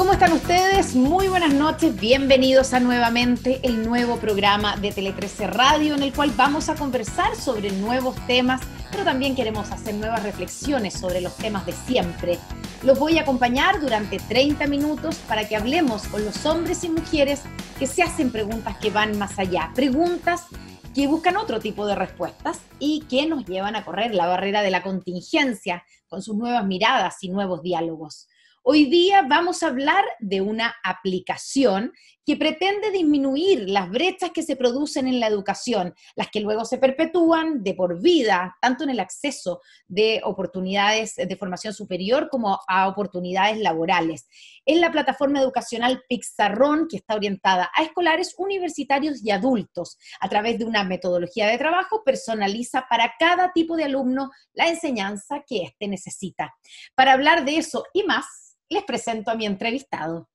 ¿Cómo están ustedes? Muy buenas noches, bienvenidos a nuevamente el nuevo programa de Tele 13 Radio en el cual vamos a conversar sobre nuevos temas, pero también queremos hacer nuevas reflexiones sobre los temas de siempre. Los voy a acompañar durante 30 minutos para que hablemos con los hombres y mujeres que se hacen preguntas que van más allá, preguntas que buscan otro tipo de respuestas y que nos llevan a correr la barrera de la contingencia con sus nuevas miradas y nuevos diálogos. Hoy día vamos a hablar de una aplicación que pretende disminuir las brechas que se producen en la educación, las que luego se perpetúan de por vida, tanto en el acceso de oportunidades de formación superior como a oportunidades laborales. Es la plataforma educacional Pixarrón, que está orientada a escolares, universitarios y adultos, a través de una metodología de trabajo personaliza para cada tipo de alumno la enseñanza que éste necesita. Para hablar de eso y más, les presento a mi entrevistado.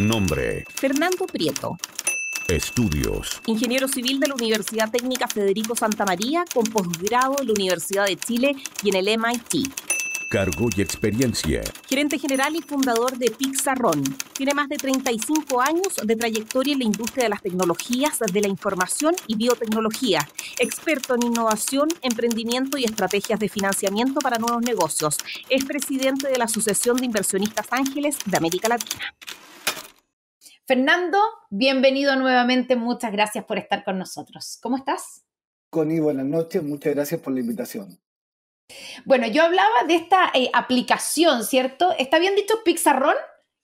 Nombre. Fernando Prieto. Estudios. Ingeniero civil de la Universidad Técnica Federico Santa María, con posgrado en la Universidad de Chile y en el MIT. Cargo y experiencia. Gerente general y fundador de Pixarron. Tiene más de 35 años de trayectoria en la industria de las tecnologías de la información y biotecnología. Experto en innovación, emprendimiento y estrategias de financiamiento para nuevos negocios. Es presidente de la Asociación de Inversionistas Ángeles de América Latina. Fernando, bienvenido nuevamente. Muchas gracias por estar con nosotros. ¿Cómo estás? Connie, buenas noches. Muchas gracias por la invitación. Bueno, yo hablaba de esta eh, aplicación, ¿cierto? ¿Está bien dicho Pixarrón?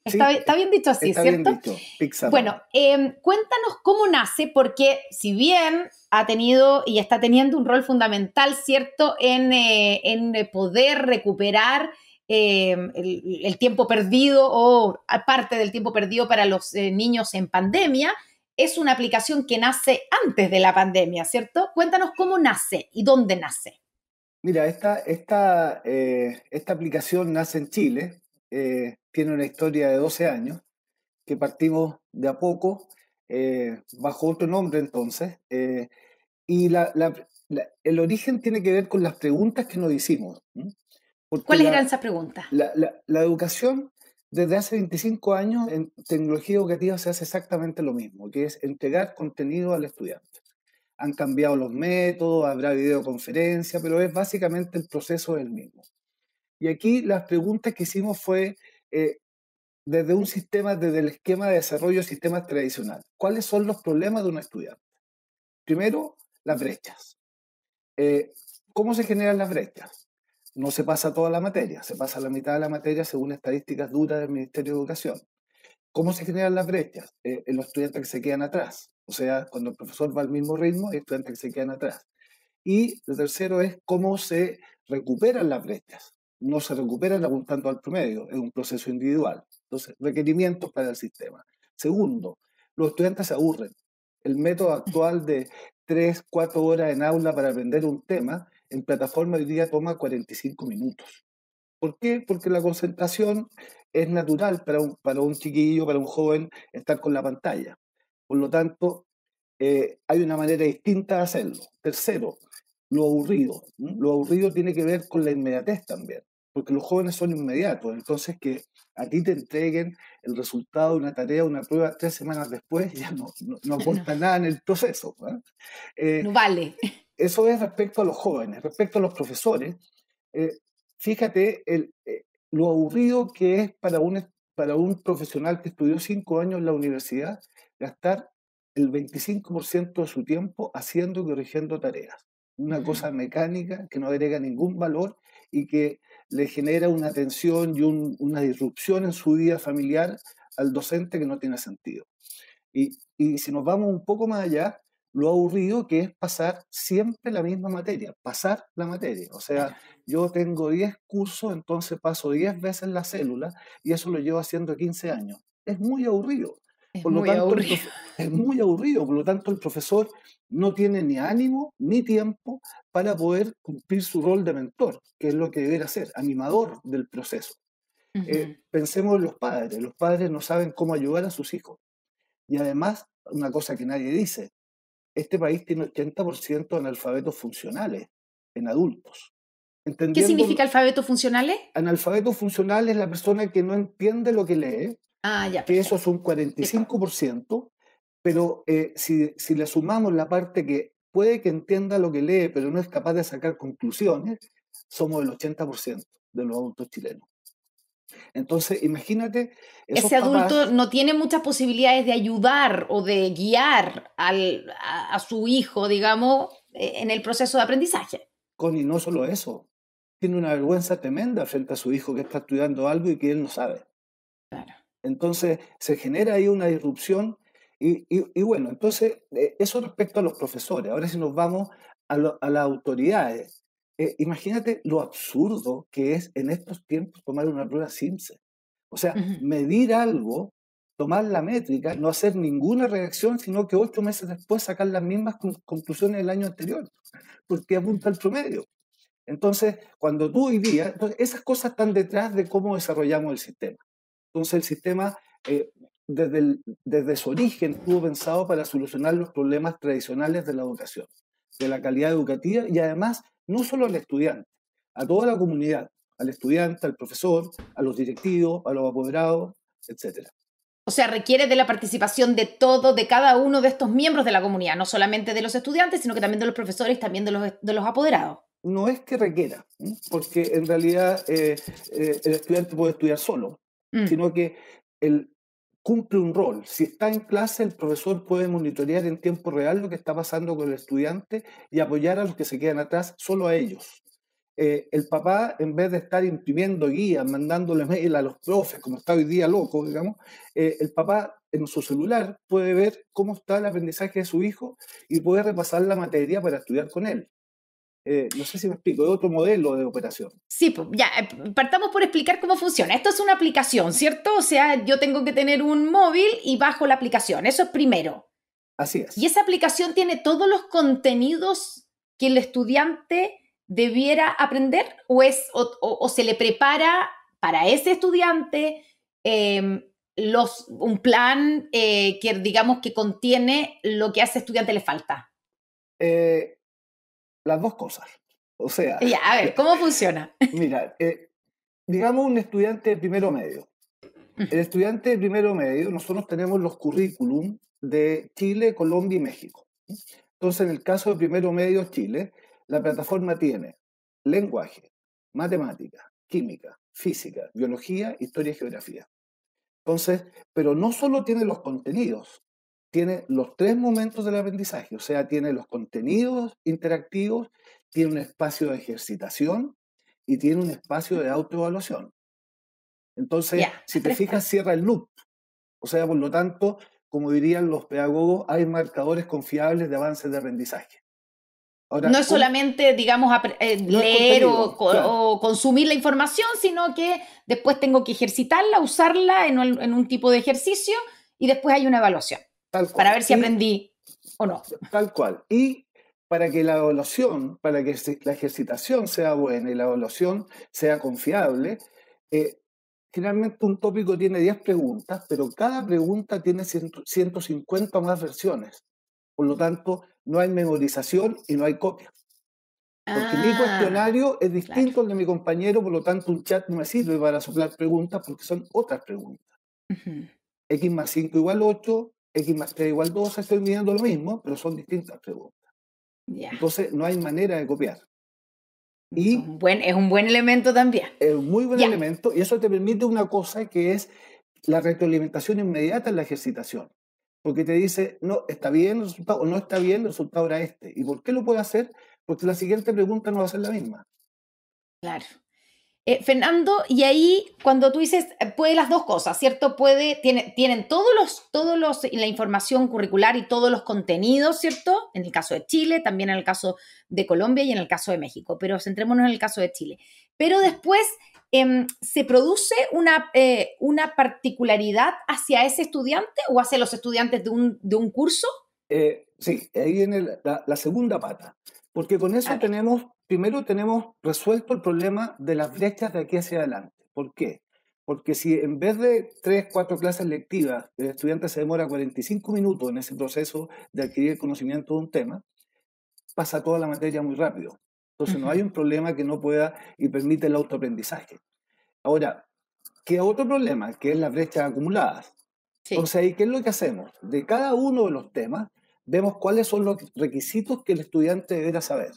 Está, está, bien dicho así, está Bien dicho, Pixarrón. Bueno, em, cuéntanos cómo nace, porque si bien ha tenido y está teniendo un rol fundamental, ¿cierto?, en, eh, en poder recuperar Em, el, tiempo perdido o parte del tiempo perdido para los eh, niños en pandemia, es una aplicación que nace antes de la pandemia, ¿cierto? Cuéntanos cómo nace y dónde nace. Mira, esta, esta, eh, esta aplicación nace en Chile, eh, tiene una historia de 12 años, que partimos de a poco, bajo otro nombre entonces, y la, el origen tiene que ver con las preguntas que nos hicimos. ¿Cuáles eran esas preguntas? La, educación, desde hace 25 años, en tecnología educativa se hace exactamente lo mismo, que es entregar contenido al estudiante. Han cambiado los métodos, habrá videoconferencia, pero es básicamente el proceso del mismo. Y aquí las preguntas que hicimos fue, eh, desde un sistema, desde el esquema de desarrollo de sistemas tradicional, ¿cuáles son los problemas de un estudiante? Primero, las brechas. Eh, ¿Cómo se generan las brechas? no se pasa toda la materia, se pasa la mitad de la materia según estadísticas duras del Ministerio de Educación. ¿Cómo se generan las brechas? Eh, en los estudiantes que se quedan atrás. O sea, cuando el profesor va al mismo ritmo, hay estudiantes que se quedan atrás. Y lo tercero es cómo se recuperan las brechas. No se recuperan apuntando al promedio, es un proceso individual. Entonces, requerimientos para el sistema. Segundo, los estudiantes se aburren. El método actual de tres, cuatro horas en aula para aprender un tema en plataforma hoy día toma 45 minutos. ¿Por qué? Porque la concentración es natural para un, para un chiquillo, para un joven, estar con la pantalla. Por lo tanto, eh, hay una manera distinta de hacerlo. Tercero, lo aburrido. Lo aburrido tiene que ver con la inmediatez también, porque los jóvenes son inmediatos. Entonces, que a ti te entreguen el resultado de una tarea, una prueba, tres semanas después, ya no, no, aporta nada en el proceso. ¿eh? Eh, no vale. Eso es respecto a los jóvenes, respecto a los profesores. Eh, fíjate el, eh, lo aburrido que es para un, para un profesional que estudió cinco años en la universidad gastar el 25% de su tiempo haciendo y corrigiendo tareas. Una cosa mecánica que no agrega ningún valor y que le genera una tensión y una disrupción en su vida familiar al docente que no tiene sentido. Y, y si nos vamos un poco más allá, lo aburrido que es pasar siempre la misma materia, pasar la materia. O sea, yo tengo 10 cursos, entonces paso 10 veces la célula y eso lo llevo haciendo 15 años. Es muy aburrido. Es por lo muy aburrido. Es muy aburrido, por lo tanto el profesor no tiene ni ánimo ni tiempo para poder cumplir su rol de mentor, que es lo que debería ser, animador del proceso. Eh, pensemos en los padres, los padres no saben cómo ayudar a sus hijos. Y además, una cosa que nadie dice, este país tiene 80% de analfabetos funcionales en adultos. ¿Qué significa alfabeto funcional? Analfabeto funcional es la persona que no entiende lo que lee, ah, ya, que eso es un 45%, pero eh, si, si le sumamos la parte que puede que entienda lo que lee, pero no es capaz de sacar conclusiones, somos el 80% de los adultos chilenos. Entonces, imagínate... Ese adulto no tiene muchas posibilidades de ayudar o de guiar a, su hijo, digamos, eh, en el proceso de aprendizaje. Connie, no solo eso, tiene una vergüenza tremenda frente a su hijo que está estudiando algo y que él no sabe. Claro. Entonces se genera ahí una disrupción y, y, bueno, entonces eh, eso respecto a los profesores. Ahora sí nos vamos a las autoridades, eh, imagínate lo absurdo que es en estos tiempos tomar una prueba SIMSE. O sea, medir algo, tomar la métrica, no hacer ninguna reacción, sino que ocho meses después sacar las mismas conclusiones del año anterior, porque apunta al promedio. Entonces, cuando tú hoy día, esas cosas están detrás de cómo desarrollamos el sistema. Entonces, el sistema, eh, desde su origen, estuvo pensado para solucionar los problemas tradicionales de la educación de la calidad educativa y además no solo al estudiante, a toda la comunidad, al estudiante, al profesor, a los directivos, a los apoderados, etcétera. O sea, requiere de la participación de todo, de cada uno de estos miembros de la comunidad, no solamente de los estudiantes, sino que también de los profesores, también de los, apoderados. No es que requiera, porque en realidad eh, eh, el estudiante puede estudiar solo, mm. sino que el, cumple un rol. Si está en clase, el profesor puede monitorear en tiempo real lo que está pasando con el estudiante y apoyar a los que se quedan atrás, solo a ellos. Eh, el papá, en vez de estar imprimiendo guías, mandándole mail a los profes, como está hoy día loco, digamos, eh, el papá en su celular puede ver cómo está el aprendizaje de su hijo y puede repasar la materia para estudiar con él. Eh, no sé si me explico, es otro modelo de operación. Sí, pues, ya, eh, partamos por explicar cómo funciona. Esto es una aplicación, ¿cierto? O sea, yo tengo que tener un móvil y bajo la aplicación, eso es primero. Así es. Y esa aplicación tiene todos los contenidos que el estudiante debiera aprender o, es, se le prepara para ese estudiante em, los, un plan eh, que digamos que contiene lo que a ese estudiante le falta. Eh, las dos cosas. O sea. a ver, eh, ¿cómo funciona? Mira, eh, digamos un estudiante de primero medio. El estudiante de primero medio, nosotros tenemos los currículum de Chile, Colombia y México. Entonces, en el caso de primero medio Chile, la plataforma tiene lenguaje, matemática, química, física, biología, historia y geografía. Entonces, pero no solo tiene los contenidos, tiene los tres momentos del aprendizaje, o sea, tiene los contenidos interactivos, tiene un espacio de ejercitación y tiene un espacio de autoevaluación. Entonces, si te fijas, cierra el loop. O sea, por lo tanto, como dirían los pedagogos, hay marcadores confiables de avances de aprendizaje. no es solamente, digamos, eh, leer o, consumir la información, sino que después tengo que ejercitarla, usarla en un tipo de ejercicio y después hay una evaluación para ver si aprendí o no. Tal cual. Y para que la evaluación, para que la ejercitación sea buena y la evaluación sea confiable, eh, generalmente un tópico tiene 10 preguntas, pero cada pregunta tiene 100, 150 más versiones. Por lo tanto, no hay memorización y no hay copia. Porque mi ah, cuestionario es distinto al de mi compañero, por lo tanto un chat no me sirve para soplar preguntas porque son otras preguntas. X más 5 igual 8, X más igual 2 estoy midiendo lo mismo, pero son distintas preguntas. Entonces no hay manera de copiar. Mm, y es, un buen, es un buen elemento también. Es un muy buen elemento y eso te permite una cosa que es la retroalimentación inmediata en la ejercitación. Porque te dice, no, está bien el resultado o no está bien, el resultado era este. ¿Y por qué lo puedo hacer? Porque la siguiente pregunta no va a ser la misma. Claro. Eh, Fernando, y ahí cuando tú dices, eh, puede las dos cosas, ¿cierto? Puede, tiene, tienen todos los, todos los, la información curricular y todos los contenidos, ¿cierto? En el caso de Chile, también en el caso de Colombia y en el caso de México, pero centrémonos en el caso de Chile. Pero después em, se produce una, eh, una, particularidad hacia ese estudiante o hacia los estudiantes de un, de un curso? sí, ahí viene la, la segunda pata, porque con eso tenemos primero tenemos resuelto el problema de las brechas de aquí hacia adelante. ¿Por qué? Porque si en vez de tres, cuatro clases lectivas, el estudiante se demora 45 minutos en ese proceso de adquirir conocimiento de un tema, pasa toda la materia muy rápido. Entonces no hay un problema que no pueda y permite el autoaprendizaje. Ahora, ¿qué otro problema, que es las brechas acumuladas. Entonces ¿qué es lo que hacemos? De cada uno de los temas, vemos cuáles son los requisitos que el estudiante deberá saber.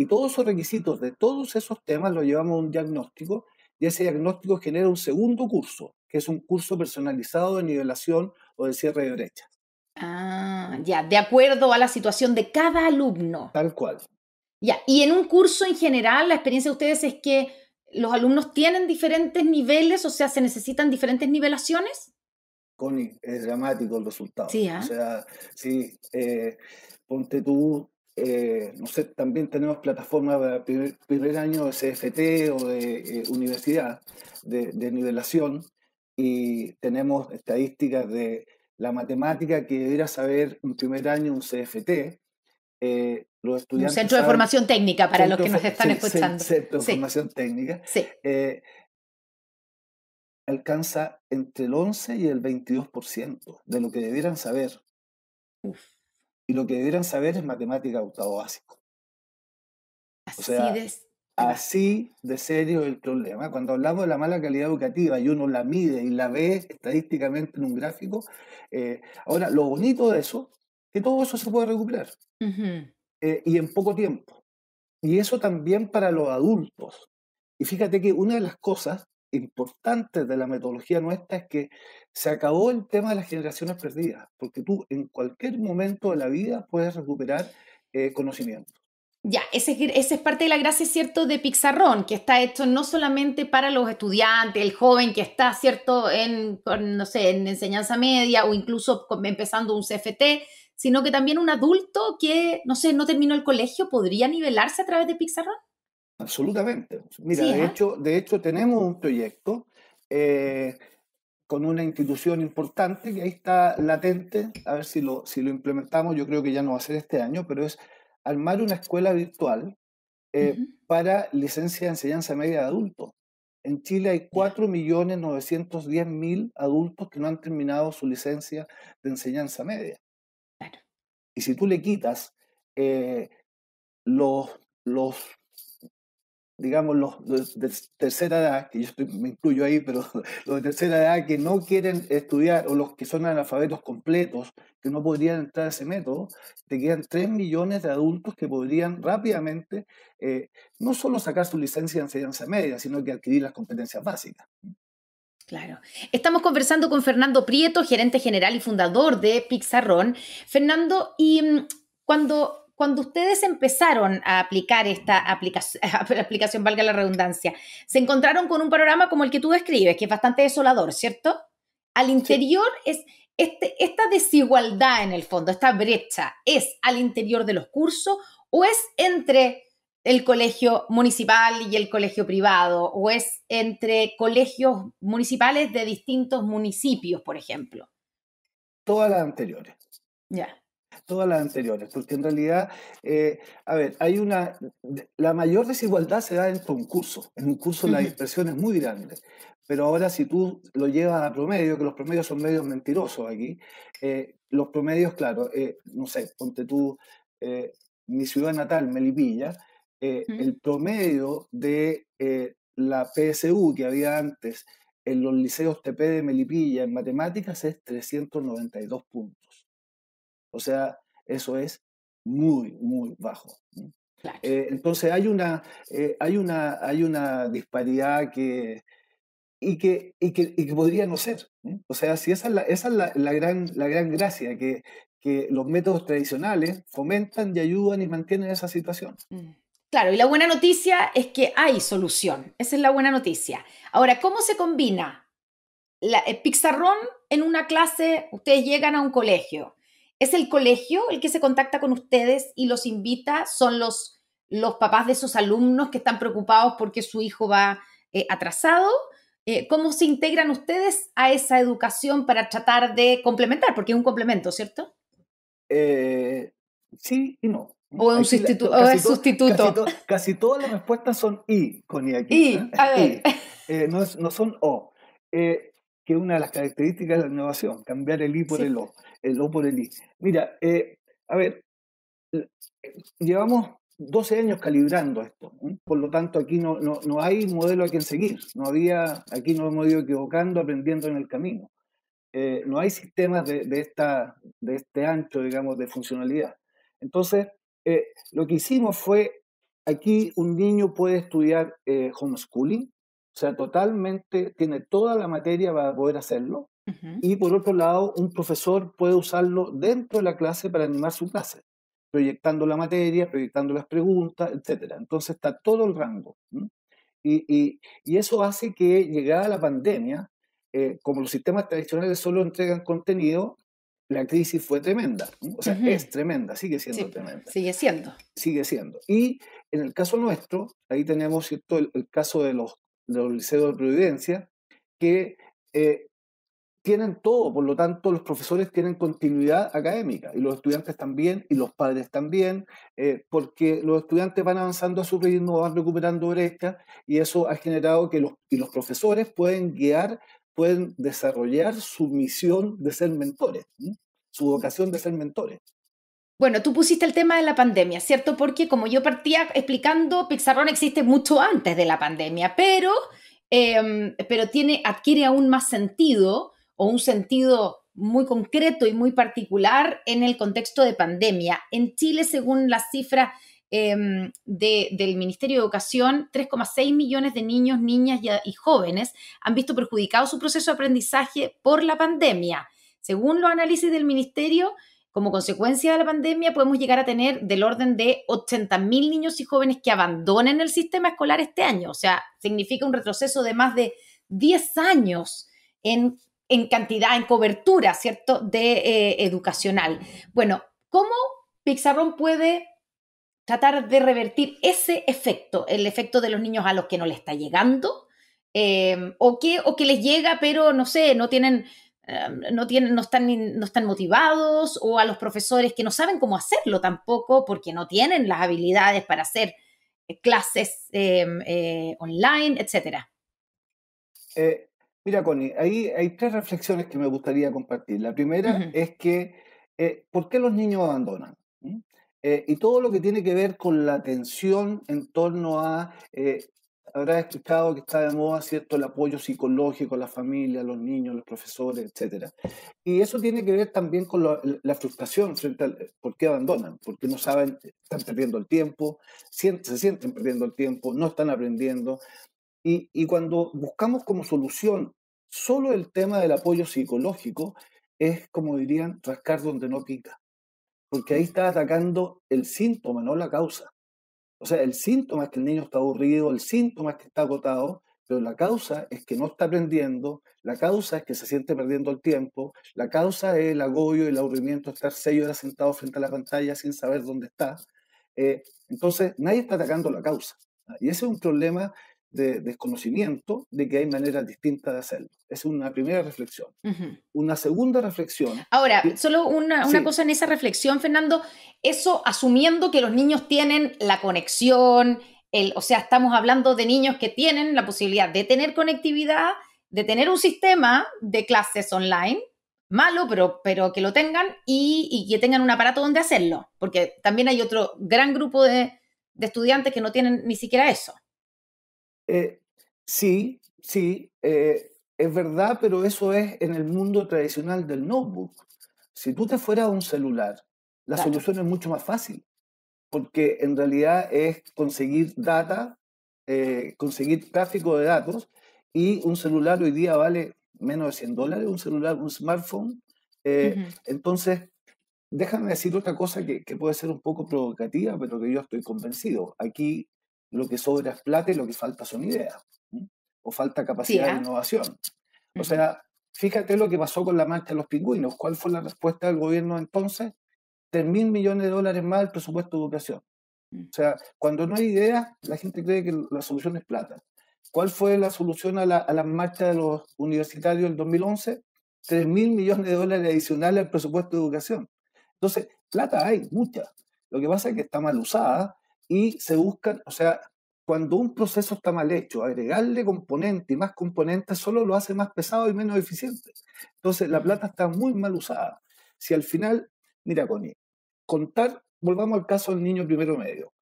Y todos esos requisitos de todos esos temas los llevamos a un diagnóstico y ese diagnóstico genera un segundo curso, que es un curso personalizado de nivelación o de cierre de brechas. Ah, ya, de acuerdo a la situación de cada alumno. Tal cual. Ya, y en un curso en general, la experiencia de ustedes es que los alumnos tienen diferentes niveles, o sea, se necesitan diferentes nivelaciones. Connie, es dramático el resultado. Sí, ¿eh? O ¿ah? sea, sí, eh, ponte tú, eh, no sé, también tenemos plataformas de primer, año de CFT o de eh, universidad, de, nivelación, y tenemos estadísticas de la matemática que debiera saber un primer año un CFT. Eh, los estudiantes un centro de formación técnica para los que nos están sí, escuchando. Centro de formación técnica. Sí. alcanza entre el 11 y el 22% de lo que debieran saber. Uf y lo que deberían saber es matemática de octavo básico. Así de... así de serio el problema. Cuando hablamos de la mala calidad educativa y uno la mide y la ve estadísticamente en un gráfico, eh, ahora lo bonito de eso es que todo eso se puede recuperar eh, y en poco tiempo. Y eso también para los adultos. Y fíjate que una de las cosas importante de la metodología nuestra es que se acabó el tema de las generaciones perdidas, porque tú en cualquier momento de la vida puedes recuperar eh, conocimiento. Ya, esa es parte de la gracia, ¿cierto?, de Pizarrón, que está hecho no solamente para los estudiantes, el joven que está, ¿cierto?, en, no sé, en enseñanza media o incluso empezando un CFT, sino que también un adulto que, no sé, no terminó el colegio, ¿podría nivelarse a través de Pizarrón? Absolutamente. Mira, de, ¿ah? hecho, de hecho tenemos un proyecto eh, con una institución importante que ahí está latente, a ver si lo, si lo implementamos, yo creo que ya no va a ser este año, pero es armar una escuela virtual eh, para licencia de enseñanza media de adultos. En Chile hay 4.910.000 adultos que no han terminado su licencia de enseñanza media. Y si tú le quitas eh, los, los digamos, los, de tercera edad, que yo me incluyo ahí, pero los de tercera edad que no quieren estudiar o los que son analfabetos completos, que no podrían entrar a ese método, te quedan 3 millones de adultos que podrían rápidamente eh, no solo sacar su licencia de enseñanza media, sino que adquirir las competencias básicas. Claro. Estamos conversando con Fernando Prieto, gerente general y fundador de Pixarrón. Fernando, y mm, cuando cuando ustedes empezaron a aplicar esta aplicación, valga la redundancia, se encontraron con un panorama como el que tú describes, que es bastante desolador, ¿cierto? Al interior es este, esta desigualdad en el fondo, esta brecha, ¿es al interior de los cursos o es entre el colegio municipal y el colegio privado, o es entre colegios municipales de distintos municipios, por ejemplo. Todas las anteriores. Ya todas las anteriores, porque en realidad, eh, a ver, hay una, la mayor desigualdad se da en concurso, en un curso la dispersión es muy grande, pero ahora si tú lo llevas a promedio, que los promedios son medios mentirosos aquí, eh, los promedios, claro, eh, no sé, ponte tú, mi ciudad natal, Melipilla, el promedio de la PSU que había antes en los liceos TP de Melipilla en matemáticas es 392 puntos. O sea, eso es muy, muy bajo. Eh, entonces eh, hay una, disparidad que, y, que, podría no ser. O sea, si esa es la, gran, gracia, que, los métodos tradicionales fomentan y ayudan y mantienen esa situación. Mm. Claro, y la buena noticia es que hay solución. Esa es la buena noticia. Ahora, ¿cómo se combina la, el pizarrón en una clase? Ustedes llegan a un colegio ¿Es el colegio el que se contacta con ustedes y los invita? ¿Son los, los papás de esos alumnos que están preocupados porque su hijo va eh, atrasado? Eh, ¿Cómo se integran ustedes a esa educación para tratar de complementar? Porque es un complemento, ¿cierto? Eh, sí y no. O es sustituto. Casi, todas las respuestas son I, con I aquí. I, a ver. No, son O que es una de las características de la innovación, cambiar el I por el O el O por el Mira, eh, a ver, llevamos 12 años calibrando esto, por lo tanto aquí no, no, hay modelo a quien seguir, no había, aquí nos hemos ido equivocando, aprendiendo en el camino. Eh, no hay sistemas de, esta, de este ancho, digamos, de funcionalidad. Entonces, eh, lo que hicimos fue, aquí un niño puede estudiar homeschooling, o sea, totalmente, tiene toda la materia para poder hacerlo, y por otro lado, un profesor puede usarlo dentro de la clase para animar su clase, proyectando la materia, proyectando las preguntas, etc. Entonces está todo el rango. Y, y, y eso hace que llegada la pandemia, eh, como los sistemas tradicionales solo entregan contenido, la crisis fue tremenda, o sea, es tremenda, sigue siendo tremenda. Sigue siendo. Sigue siendo. Y en el caso nuestro, ahí tenemos ¿cierto? El, caso de los, liceos de Providencia, que eh, tienen todo, por lo tanto los profesores tienen continuidad académica y los estudiantes también y los padres también, eh, porque los estudiantes van avanzando a su ritmo, van recuperando brechas y eso ha generado que los, y los profesores pueden guiar, pueden desarrollar su misión de ser mentores, su vocación de ser mentores. Bueno, tú pusiste el tema de la pandemia, ¿cierto? Porque como yo partía explicando, Pixarrón existe mucho antes de la pandemia, pero, em, pero tiene, adquiere aún más sentido o un sentido muy concreto y muy particular en el contexto de pandemia. En Chile, según las cifras em, del Ministerio de Educación, 3,6 millones de niños, niñas y, y, jóvenes han visto perjudicado su proceso de aprendizaje por la pandemia. Según los análisis del Ministerio, como consecuencia de la pandemia, podemos llegar a tener del orden de 80.000 niños y jóvenes que abandonen el sistema escolar este año. O sea, significa un retroceso de más de 10 años en en cantidad, en cobertura, ¿cierto?, de eh, educacional. Bueno, ¿cómo Pixarrón puede tratar de revertir ese efecto, el efecto de los niños a los que no le está llegando, em, o, que, o que les llega, pero no sé, no tienen, em, no, tienen, no, están, no están motivados, o a los profesores que no saben cómo hacerlo tampoco, porque no tienen las habilidades para hacer eh, clases eh, eh, online, etc. Mira, Connie, ahí hay tres reflexiones que me gustaría compartir. La primera es que, eh, ¿por qué los niños abandonan? ¿Mm? Eh, y todo lo que tiene que ver con la atención en torno a, eh, habrás escuchado que está de moda, ¿cierto?, el apoyo psicológico a la familia, a los niños, a los profesores, etc. Y eso tiene que ver también con la, frustración frente al eh, por qué abandonan, porque no saben, están perdiendo el tiempo, se sienten perdiendo el tiempo, no están aprendiendo. Y, cuando buscamos como solución solo el tema del apoyo psicológico, es como dirían, rascar donde no pica. Porque ahí está atacando el síntoma, no la causa. O sea, el síntoma es que el niño está aburrido, el síntoma es que está agotado, pero la causa es que no está aprendiendo, la causa es que se siente perdiendo el tiempo, la causa es el agobio y el aburrimiento, estar seis horas sentado frente a la pantalla sin saber dónde está. Eh, entonces, nadie está atacando la causa. Y ese es un problema de desconocimiento de que hay maneras distintas de hacerlo. Es una primera reflexión. Una segunda reflexión. Ahora, solo una, cosa en esa reflexión, Fernando, eso asumiendo que los niños tienen la conexión, el, o sea, estamos hablando de niños que tienen la posibilidad de tener conectividad, de tener un sistema de clases online, malo, pero, pero que lo tengan y, que tengan un aparato donde hacerlo, porque también hay otro gran grupo de estudiantes que no tienen ni siquiera eso. Eh, sí, sí, eh, es verdad, pero eso es en el mundo tradicional del notebook. Si tú te fueras a un celular, la solución es mucho más fácil, porque en realidad es conseguir data, eh, conseguir tráfico de datos, y un celular hoy día vale menos de 100 dólares, un celular, un smartphone. Entonces, déjame decir otra cosa que, que puede ser un poco provocativa, pero que yo estoy convencido. Aquí lo que sobra es plata y lo que falta son ideas. O falta capacidad de ¿ah? innovación. O sea, fíjate lo que pasó con la marcha de los pingüinos. ¿Cuál fue la respuesta del gobierno entonces? 3 mil millones de dólares más del presupuesto de educación. Mm. O sea, cuando no hay ideas, la gente cree que la solución es plata. ¿Cuál fue la solución a la, a marcha de los universitarios en 2011? 3 mil millones de dólares adicionales al presupuesto de educación. Entonces, plata hay, mucha. Lo que pasa es que está mal usada y se buscan, o sea, cuando un proceso está mal hecho, agregarle componente y más componentes solo lo hace más pesado y menos eficiente. Entonces, la plata está muy mal usada. Si al final, mira, Connie, contar, volvamos al caso del niño primero medio,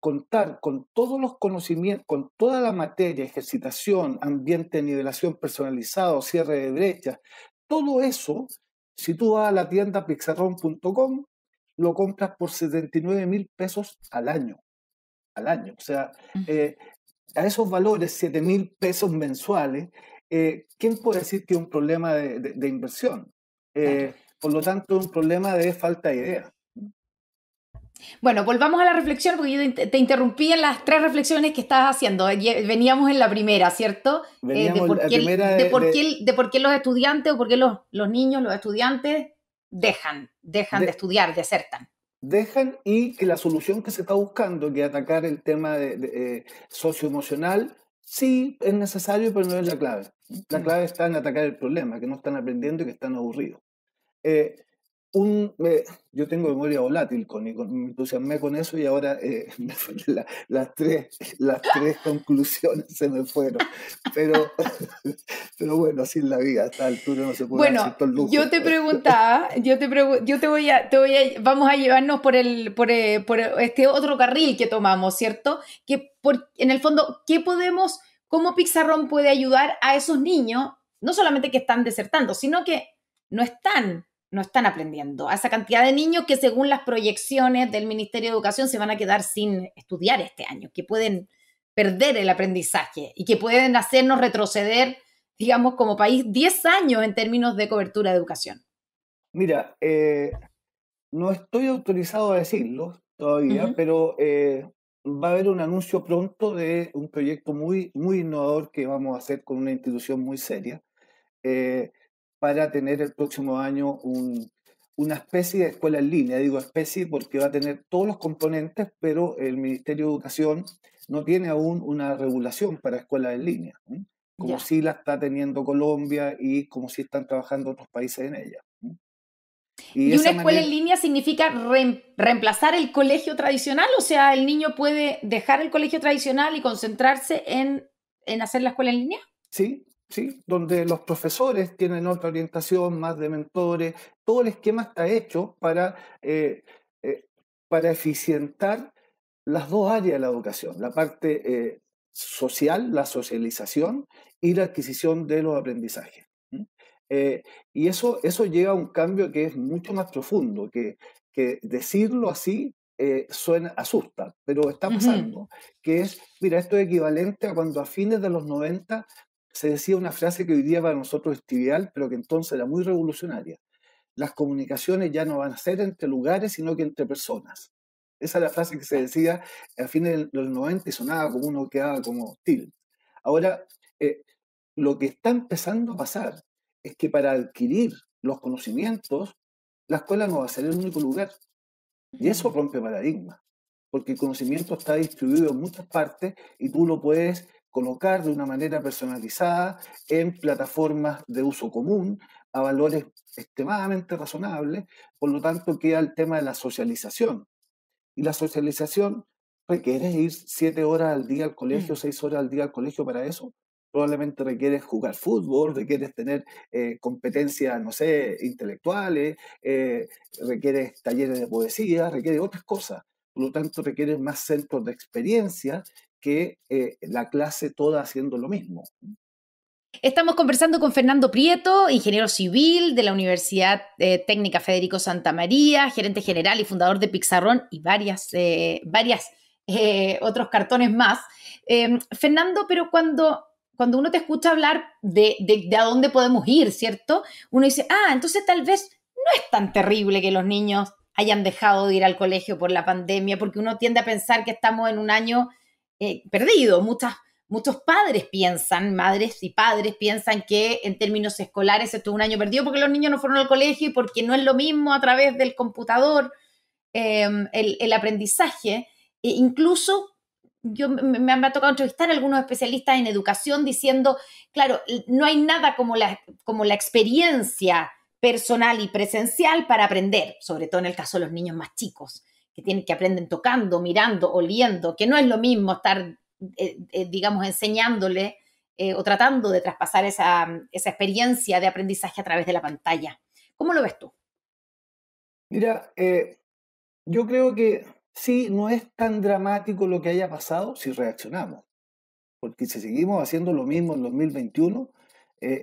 contar con todos los conocimientos, con toda la materia, ejercitación, ambiente de nivelación personalizado, cierre de brechas, todo eso, si tú vas a la tienda pixarrón.com, lo compras por 79 mil pesos al año al año. O sea, eh, a esos valores, 7 mil pesos mensuales, eh, ¿quién puede decir que es un problema de, inversión? Eh, por lo tanto, un problema de falta de idea. Bueno, volvamos a la reflexión, porque yo te interrumpí en las tres reflexiones que estabas haciendo. Veníamos en la primera, ¿cierto? de, por qué, los estudiantes o por qué los, niños, los estudiantes dejan, dejan de, estudiar, desertan dejan y que la solución que se está buscando, que atacar el tema de, eh, socioemocional, sí es necesario, pero no es la clave. La mm. clave está en atacar el problema, que no están aprendiendo y que están aburridos. Eh, un, yo tengo memoria volátil, con, me entusiasmé con eso y ahora eh, las, tres, las tres conclusiones se me fueron. Pero, pero bueno, así es la vida, a esta altura no se puede hacer todo el lujo. Yo te preguntaba, yo te yo te voy a, te voy a, vamos a llevarnos por el, por, eh, por este otro carril que tomamos, ¿cierto? Que por, en el fondo, ¿qué podemos, cómo Pizarrón puede ayudar a esos niños, no solamente que están desertando, sino que no están no están aprendiendo. A esa cantidad de niños que según las proyecciones del Ministerio de Educación se van a quedar sin estudiar este año, que pueden perder el aprendizaje y que pueden hacernos retroceder, digamos, como país 10 años en términos de cobertura de educación. Mira, eh, no estoy autorizado a decirlo todavía, pero eh, va a haber un anuncio pronto de un proyecto muy, muy innovador que vamos a hacer con una institución muy seria. Eh, para tener el próximo año una especie de escuela en línea. Digo especie porque va a tener todos los componentes, pero el Ministerio de Educación no tiene aún una regulación para escuelas en línea, como si la está teniendo Colombia y como si están trabajando otros países en ella. ¿Y, una escuela en línea significa reemplazar el colegio tradicional? O sea, ¿el niño puede dejar el colegio tradicional y concentrarse en, en hacer la escuela en línea? Sí, donde los profesores tienen otra orientación, más de mentores, todo el esquema está hecho para, eh, eh, para eficientar las dos áreas de la educación, la parte eh, social, la socialización y la adquisición de los aprendizajes. y eso, eso llega a un cambio que es mucho más profundo, que, decirlo así suena, asusta, pero está pasando, que es, mira, esto es equivalente a cuando a fines de los 90 se decía una frase que hoy día para nosotros es trivial, pero que entonces era muy revolucionaria. Las comunicaciones ya no van a ser entre lugares, sino que entre personas. Esa es la frase que se decía a fines de los 90 y sonaba como uno quedaba como hostil. Ahora, eh, lo que está empezando a pasar es que para adquirir los conocimientos, la escuela no va a ser el único lugar. Y eso rompe paradigma porque el conocimiento está distribuido en muchas partes y tú lo puedes colocar de una manera personalizada en plataformas de uso común a valores extremadamente razonables, por lo tanto queda el tema de la socialización. Y la socialización requiere ir siete horas al día al mm. colegio, seis horas al día al colegio para eso, probablemente requieres jugar fútbol, requieres tener eh, competencias, no sé, intelectuales, eh, requieres talleres de poesía, requiere otras cosas. Por lo tanto, requieres más centros de experiencia que eh, la clase toda haciendo lo mismo. Estamos conversando con Fernando Prieto, ingeniero civil de la Universidad eh, Técnica Federico Santa María, gerente general y fundador de Pixarrón y varias, eh, varias otros cartones más. Em, Fernando, pero cuando cuando uno te escucha hablar de, de, a dónde podemos ir, ¿cierto? Uno dice, ah, entonces tal vez no es tan terrible que los niños hayan dejado de ir al colegio por la pandemia, porque uno tiende a pensar que estamos en un año eh, perdido. Muchas, muchos padres piensan, madres y padres piensan que en términos escolares esto es un año perdido porque los niños no fueron al colegio y porque no es lo mismo a través del computador em, el, aprendizaje. E incluso yo me, ha tocado entrevistar a algunos especialistas en educación diciendo, claro, no hay nada como como la experiencia personal y presencial para aprender, sobre todo en el caso de los niños más chicos que, tienen, que aprenden tocando, mirando, oliendo, que no es lo mismo estar, eh, eh, digamos, enseñándole eh, o tratando de traspasar esa, esa, experiencia de aprendizaje a través de la pantalla. ¿Cómo lo ves tú? Mira, yo creo que sí, no es tan dramático lo que haya pasado si reaccionamos, porque si seguimos haciendo lo mismo en 2021,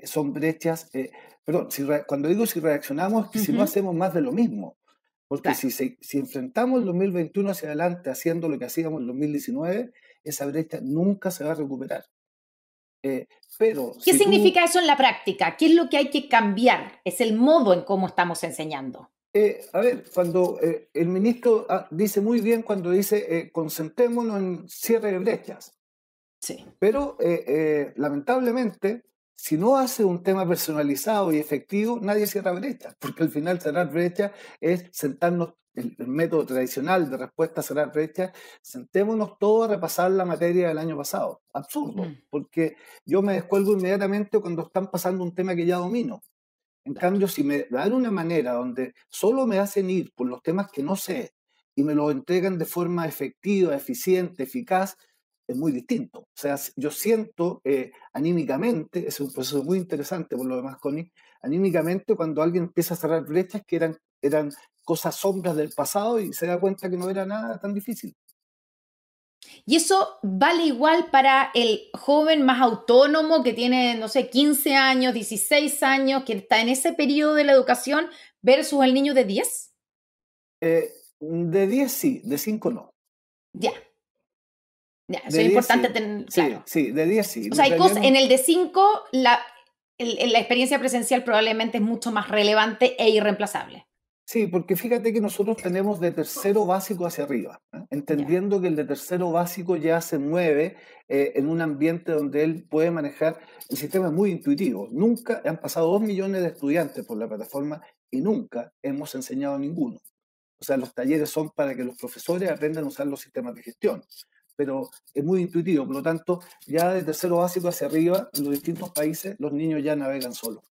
son brechas, perdón, cuando digo si reaccionamos, si no hacemos más de lo mismo, porque si, si enfrentamos el 2021 hacia adelante haciendo lo que hacíamos en 2019, esa brecha nunca se va a recuperar. Eh, pero ¿Qué significa eso en la práctica? ¿Qué es lo que hay que cambiar? Es el modo en cómo estamos enseñando. Eh, a ver, cuando eh, el ministro ah, dice muy bien cuando dice concentrémonos en cierre de brechas. Sí. Pero lamentablemente si no hace un tema personalizado y efectivo, nadie cierra brechas, porque al final cerrar brechas es sentarnos, el, método tradicional de respuesta a cerrar brechas, sentémonos todos a repasar la materia del año pasado. Absurdo, mm. porque yo me descuelgo inmediatamente cuando están pasando un tema que ya domino. En cambio, si me dan una manera donde solo me hacen ir por los temas que no sé y me los entregan de forma efectiva, eficiente, eficaz, es muy distinto. O sea, yo siento eh, anímicamente, es un proceso muy interesante por lo demás, Connie, anímicamente cuando alguien empieza a cerrar brechas que eran, eran cosas sombras del pasado y se da cuenta que no era nada tan difícil. Y eso vale igual para el joven más autónomo que tiene, no sé, 15 años, 16 años, que está en ese periodo de la educación, versus el niño de 10? Eh, de 10 sí, de 5 no. Ya es importante tener. Claro. Sí, de 10 sí. O sea, en el de 5, la, la experiencia presencial probablemente es mucho más relevante e irreemplazable. Sí, porque fíjate que nosotros tenemos de tercero básico hacia arriba, ¿eh? entendiendo que el de tercero básico ya se mueve eh, en un ambiente donde él puede manejar, el sistema muy intuitivo. Nunca, han pasado dos millones de estudiantes por la plataforma y nunca hemos enseñado a ninguno. O sea, los talleres son para que los profesores aprendan a usar los sistemas de gestión pero es muy intuitivo. Por lo tanto, ya desde tercero básico hacia arriba, en los distintos países, los niños ya navegan solos.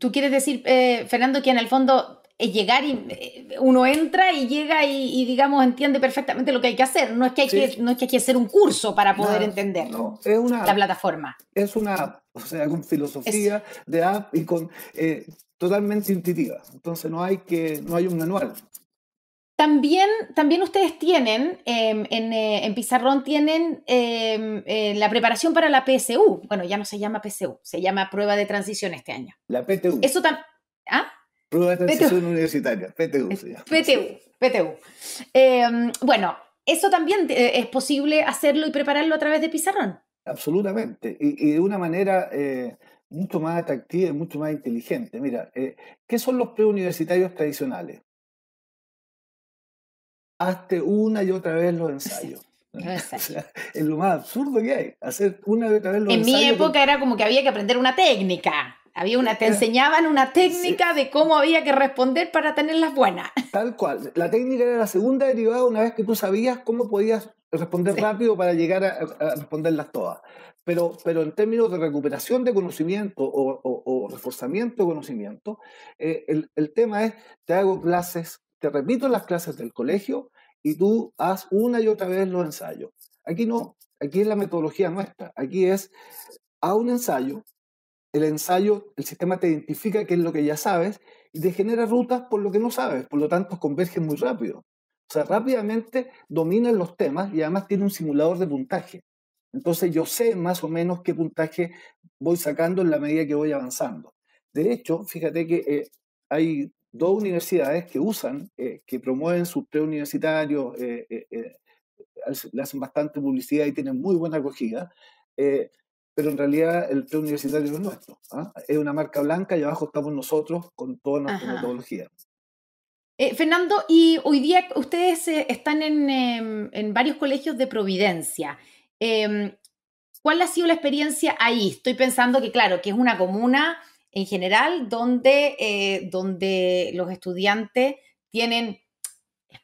¿Tú quieres decir, eh, Fernando, que en el fondo es eh, llegar y eh, uno entra y llega y, digamos entiende perfectamente lo que hay que hacer. No es que hay, que, no es que, hay que hacer un curso para poder entender es una, la plataforma. Es una o sea, con filosofía de app y con totalmente intuitiva. Entonces no hay que, no hay un manual. También, ustedes tienen, em, eh, en, Pizarrón tienen em, eh, la preparación para la PSU. Bueno, ya no se llama PSU, se llama prueba de transición este año. La PTU. Eso ¿ah? Prueba de transición universitaria, PTU PTU, PTU. Em, bueno, eso también eh, es posible hacerlo y prepararlo a través de Pizarrón. Absolutamente, y, y de una manera mucho más atractiva y mucho más inteligente. Mira, ¿qué son los preuniversitarios tradicionales? hazte una y otra vez los ensayos. es lo más absurdo que hay, hacer una y otra vez los ensayos. En mi época era como que había que aprender una técnica. Había una, te eh, enseñaban una técnica de cómo había que responder para tenerlas buenas. Tal cual. La técnica era la segunda derivada una vez que tú sabías cómo podías responder rápido para llegar a, responderlas todas. Pero, pero en términos de recuperación de conocimiento o, reforzamiento de conocimiento, eh, el, el, tema es, te hago clases te repito las clases del colegio y tú haz una y otra vez los ensayos. Aquí no, aquí es la metodología nuestra, aquí es a un ensayo, el ensayo, el sistema te identifica qué es lo que ya sabes y te genera rutas por lo que no sabes, por lo tanto convergen muy rápido. O sea, rápidamente dominan los temas y además tiene un simulador de puntaje. Entonces yo sé más o menos qué puntaje voy sacando en la medida que voy avanzando. De hecho, fíjate que eh, hay dos universidades que usan, eh, que promueven sus preuniversitarios, eh, eh, le hacen bastante publicidad y tienen muy buena acogida, pero en realidad el preuniversitario es nuestro. ¿ah? Es una marca blanca y abajo estamos nosotros con toda nuestra metodología. Fernando, y hoy día ustedes están en, em, en, varios colegios de Providencia. Em, ¿Cuál ha sido la experiencia ahí? Estoy pensando que, claro, que es una comuna en general donde, eh, donde los estudiantes tienen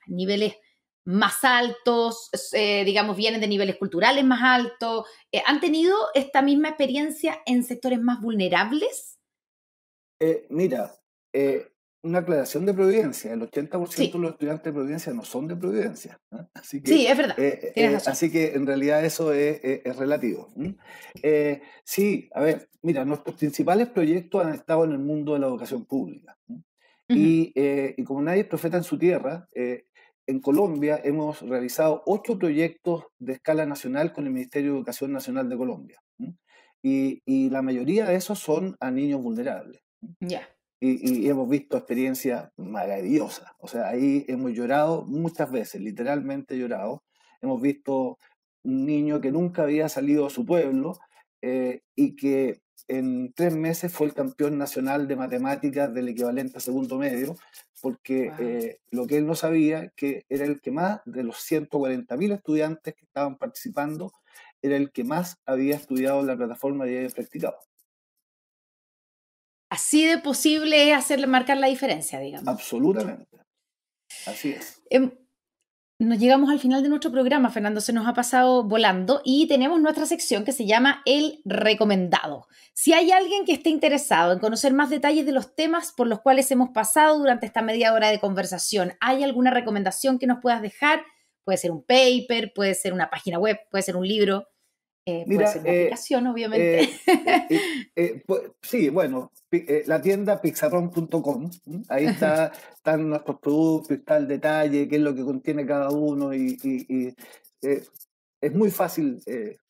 niveles más altos, eh, digamos, vienen de niveles culturales más altos, eh, ¿han tenido esta misma experiencia en sectores más vulnerables? mira, una aclaración de Providencia. El 80% de los estudiantes de Providencia no son de Providencia. ¿eh? Así que, sí, es verdad. Eh, eh, así que en realidad eso es, relativo. sí, a ver, mira, nuestros principales proyectos han estado en el mundo de la educación pública. y, y, como nadie es profeta en su tierra, en Colombia hemos realizado ocho proyectos de escala nacional con el Ministerio de Educación Nacional de Colombia. Y, y la mayoría de esos son a niños vulnerables. Ya y, hemos visto experiencias maravillosas. O sea, ahí hemos llorado muchas veces, literalmente llorado. Hemos visto un niño que nunca había salido a su pueblo eh, y que en tres meses fue el campeón nacional de matemáticas del equivalente a segundo medio, porque eh, lo que él no sabía, que era el que más de los 140.000 estudiantes que estaban participando, era el que más había estudiado en la plataforma y había practicado así de posible hacerle marcar la diferencia, digamos. Absolutamente. Así es. Em, nos llegamos al final de nuestro programa, Fernando, se nos ha pasado volando y tenemos nuestra sección que se llama El Recomendado. Si hay alguien que esté interesado en conocer más detalles de los temas por los cuales hemos pasado durante esta media hora de conversación, ¿hay alguna recomendación que nos puedas dejar? Puede ser un paper, puede ser una página web, puede ser un libro. Eh, pues Mira, eh, aplicación, obviamente. Eh, pues, sí, bueno, la tienda pizarrón.com, ahí está, están nuestros productos, está el detalle, qué es lo que contiene cada uno y, es muy fácil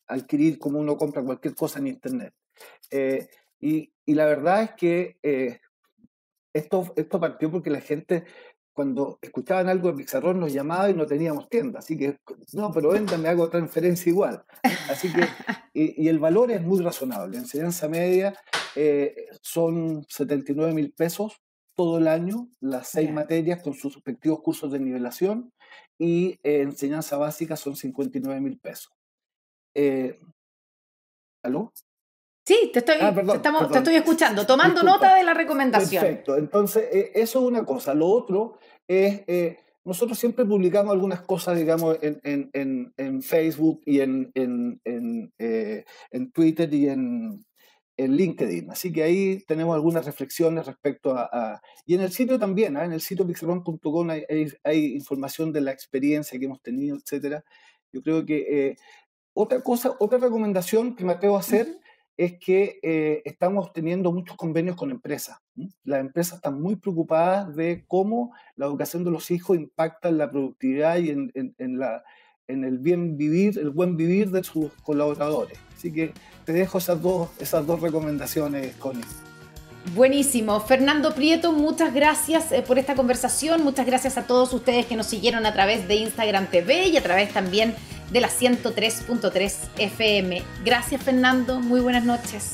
adquirir como uno compra cualquier cosa en Internet. Y, la verdad es que esto, esto partió porque la gente cuando escuchaban algo en Pizarrón nos llamaba y no teníamos tienda, así que, no, pero me hago transferencia igual. Así que, y, el valor es muy razonable. Enseñanza media eh, son 79 mil pesos todo el año, las seis materias con sus respectivos cursos de nivelación y eh, enseñanza básica son 59 mil pesos. Eh, ¿Aló? Sí, te estoy, ah, estoy escuchando, tomando nota de la recomendación. Perfecto, entonces eh, eso es una cosa. Lo otro es, eh, nosotros siempre publicamos algunas cosas, digamos, en, Facebook y en, en, eh, Twitter y en, LinkedIn. Así que ahí tenemos algunas reflexiones respecto a... y en el sitio también, ¿ah? en el sitio pixelron.com hay, hay, hay, información de la experiencia que hemos tenido, etc. Yo creo que... otra cosa, otra recomendación que me atrevo a hacer es que eh, estamos teniendo muchos convenios con empresas. Las empresas están muy preocupadas de cómo la educación de los hijos impacta en la productividad y en, la, el bien vivir, el buen vivir de sus colaboradores. Así que te dejo esas dos, esas dos recomendaciones, Connie. Buenísimo. Fernando Prieto, muchas gracias eh, por esta conversación. Muchas gracias a todos ustedes que nos siguieron a través de Instagram TV y a través también de la 103.3 FM. Gracias Fernando, muy buenas noches.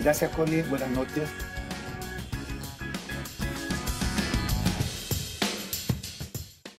Gracias Connie, buenas noches.